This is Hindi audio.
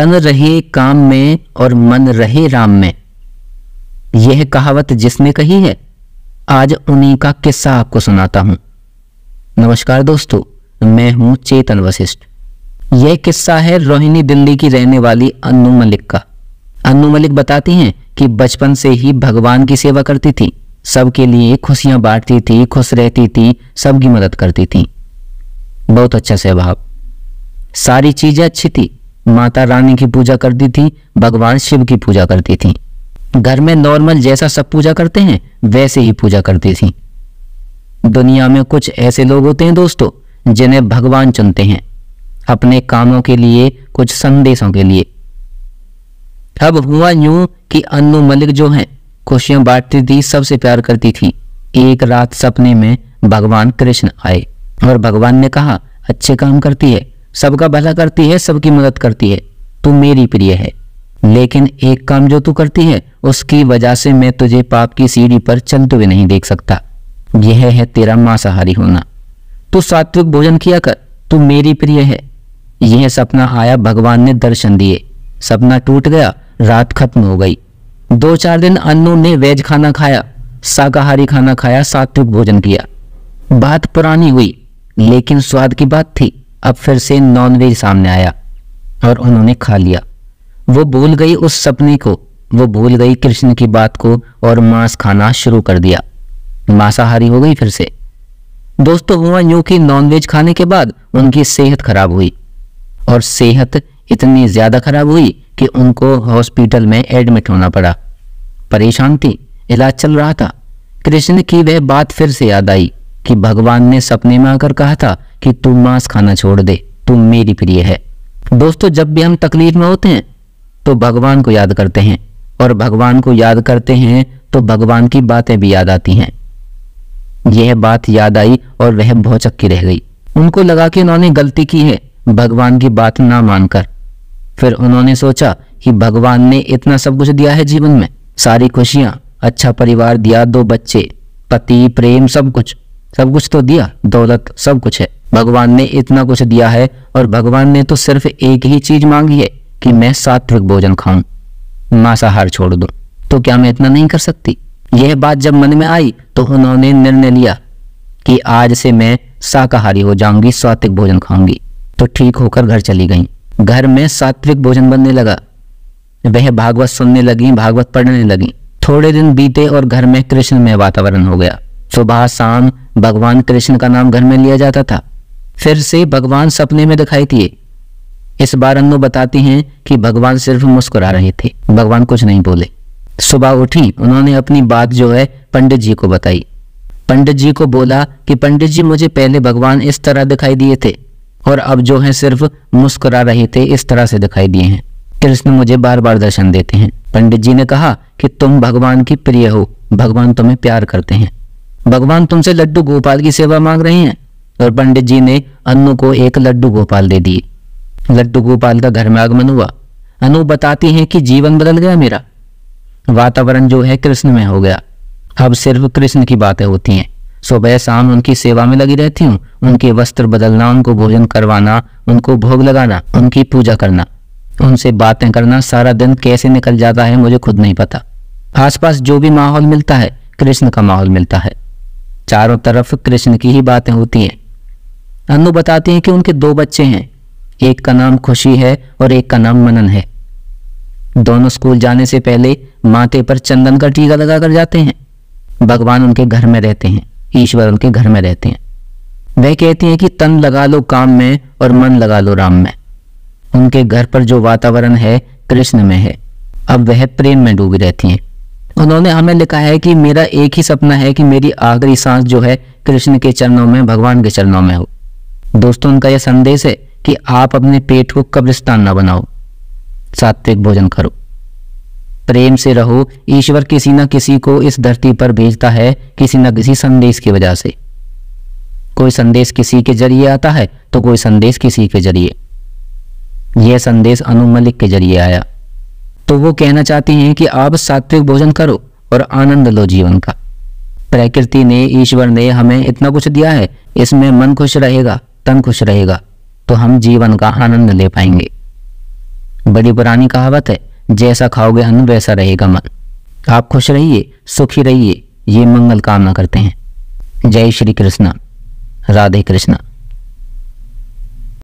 तन रहे काम में और मन रहे राम में यह कहावत जिसने कही है आज उन्हीं का किस्सा आपको सुनाता हूं नमस्कार दोस्तों मैं हूं चेतन वशिष्ठ यह किस्सा है रोहिणी दिल्ली की रहने वाली अनु मलिक का अनु मलिक बताती हैं कि बचपन से ही भगवान की सेवा करती थी सबके लिए खुशियां बांटती थी खुश रहती थी सबकी मदद करती थी बहुत अच्छा स्वभाव सारी चीजें अच्छी थी माता रानी की पूजा करती थी भगवान शिव की पूजा करती थी घर में नॉर्मल जैसा सब पूजा करते हैं वैसे ही पूजा करती थी दुनिया में कुछ ऐसे लोग होते हैं दोस्तों जिन्हें भगवान चुनते हैं अपने कामों के लिए कुछ संदेशों के लिए अब हुआ यूं कि अन्नू मलिक जो है खुशियां बांटती थी सबसे प्यार करती थी एक रात सपने में भगवान कृष्ण आए और भगवान ने कहा अच्छे काम करती है सबका भला करती है सबकी मदद करती है तू मेरी प्रिय है लेकिन एक काम जो तू करती है उसकी वजह से मैं तुझे पाप की सीढ़ी पर चलते हुए नहीं देख सकता यह है तेरा मांसाहारी होना तू सात्विक भोजन किया कर तू मेरी प्रिय है यह सपना आया भगवान ने दर्शन दिए सपना टूट गया रात खत्म हो गई दो चार दिन अन्नू ने वेज खाना खाया शाकाहारी खाना खाया सात्विक भोजन किया बात पुरानी हुई लेकिन स्वाद की बात थी अब फिर से नॉनवेज सामने आया और उन्होंने खा लिया वो भूल गई उस सपने को वो भूल गई कृष्ण की बात को और मांस खाना शुरू कर दिया मांसाहारी हो गई फिर से दोस्तों हुआ यूं कि नॉनवेज खाने के बाद उनकी सेहत खराब हुई और सेहत इतनी ज़्यादा खराब हुई कि उनको हॉस्पिटल में एडमिट होना पड़ा परेशान थी इलाज चल रहा था कृष्ण की वह बात फिर से याद आई कि भगवान ने सपने में आकर कहा था कि तू मांस खाना छोड़ दे तू मेरी प्रिय है दोस्तों जब भी हम तकलीफ में होते हैं तो भगवान को याद करते हैं और भगवान को याद करते हैं तो भगवान की बातें भी याद आती हैं यह बात याद आई और वह भौचक की रह गई उनको लगा कि उन्होंने गलती की है भगवान की बात ना मानकर फिर उन्होंने सोचा कि भगवान ने इतना सब कुछ दिया है जीवन में सारी खुशियां अच्छा परिवार दिया दो बच्चे पति प्रेम सब कुछ सब कुछ तो दिया दौलत सब कुछ है भगवान ने इतना कुछ दिया है और भगवान ने तो सिर्फ एक ही चीज मांगी है कि मैं सात्विक भोजन खाऊं मांसाहार छोड़ दूं तो क्या मैं इतना नहीं कर सकती यह बात जब मन में आई तो उन्होंने निर्णय लिया कि आज से मैं शाकाहारी हो जाऊंगी सात्विक भोजन खाऊंगी तो ठीक होकर घर चली गई घर में सात्विक भोजन बनने लगा वह भागवत सुनने लगी भागवत पढ़ने लगी थोड़े दिन बीते और घर में कृष्ण में वातावरण हो गया सुबह शाम भगवान कृष्ण का नाम घर में लिया जाता था फिर से भगवान सपने में दिखाई दिए इस बार अनु बताती हैं कि भगवान सिर्फ मुस्कुरा रहे थे भगवान कुछ नहीं बोले सुबह उठी उन्होंने अपनी बात जो है पंडित जी को बताई पंडित जी को बोला कि पंडित जी मुझे पहले भगवान इस तरह दिखाई दिए थे और अब जो है सिर्फ मुस्कुरा रहे थे इस तरह से दिखाई दिए हैं कृष्ण मुझे बार बार दर्शन देते हैं पंडित जी ने कहा कि तुम भगवान की प्रिय हो भगवान तुम्हें प्यार करते हैं भगवान तुमसे लड्डू गोपाल की सेवा मांग रहे हैं और पंडित जी ने अनु को एक लड्डू गोपाल दे दिए लड्डू गोपाल का घर में आगमन हुआ अनु बताती हैं कि जीवन बदल गया मेरा वातावरण जो है कृष्ण में हो गया अब सिर्फ कृष्ण की बातें होती हैं सुबह शाम उनकी सेवा में लगी रहती हूँ उनके वस्त्र बदलना उनको भोजन करवाना उनको भोग लगाना उनकी पूजा करना उनसे बातें करना सारा दिन कैसे निकल जाता है मुझे खुद नहीं पता आसपास जो भी माहौल मिलता है कृष्ण का माहौल मिलता है चारों तरफ कृष्ण की ही बातें होती हैं नन्नू बताती हैं कि उनके दो बच्चे हैं एक का नाम खुशी है और एक का नाम मनन है दोनों स्कूल जाने से पहले माथे पर चंदन का टीका लगाकर जाते हैं भगवान उनके घर में रहते हैं ईश्वर उनके घर में रहते हैं वह कहती हैं कि तन लगा लो काम में और मन लगा लो राम में उनके घर पर जो वातावरण है कृष्ण में है अब वह प्रेम में डूबी रहती हैं उन्होंने हमें लिखा है कि मेरा एक ही सपना है कि मेरी आखिरी सांस जो है कृष्ण के चरणों में भगवान के चरणों में हो दोस्तों उनका यह संदेश है कि आप अपने पेट को कब्रिस्तान न बनाओ सात्विक भोजन करो प्रेम से रहो ईश्वर किसी न किसी को इस धरती पर भेजता है किसी न किसी संदेश की वजह से कोई संदेश किसी के जरिए आता है तो कोई संदेश किसी के जरिए यह संदेश अनु मलिक के जरिए आया तो वो कहना चाहती हैं कि आप सात्विक भोजन करो और आनंद लो जीवन का प्रकृति ने ईश्वर ने हमें इतना कुछ दिया है इसमें मन खुश रहेगा तन खुश रहेगा तो हम जीवन का आनंद ले पाएंगे बड़ी पुरानी कहावत है जैसा खाओगे हन वैसा रहेगा मन आप खुश रहिए सुखी रहिए ये मंगल कामना करते हैं जय श्री कृष्ण राधे कृष्ण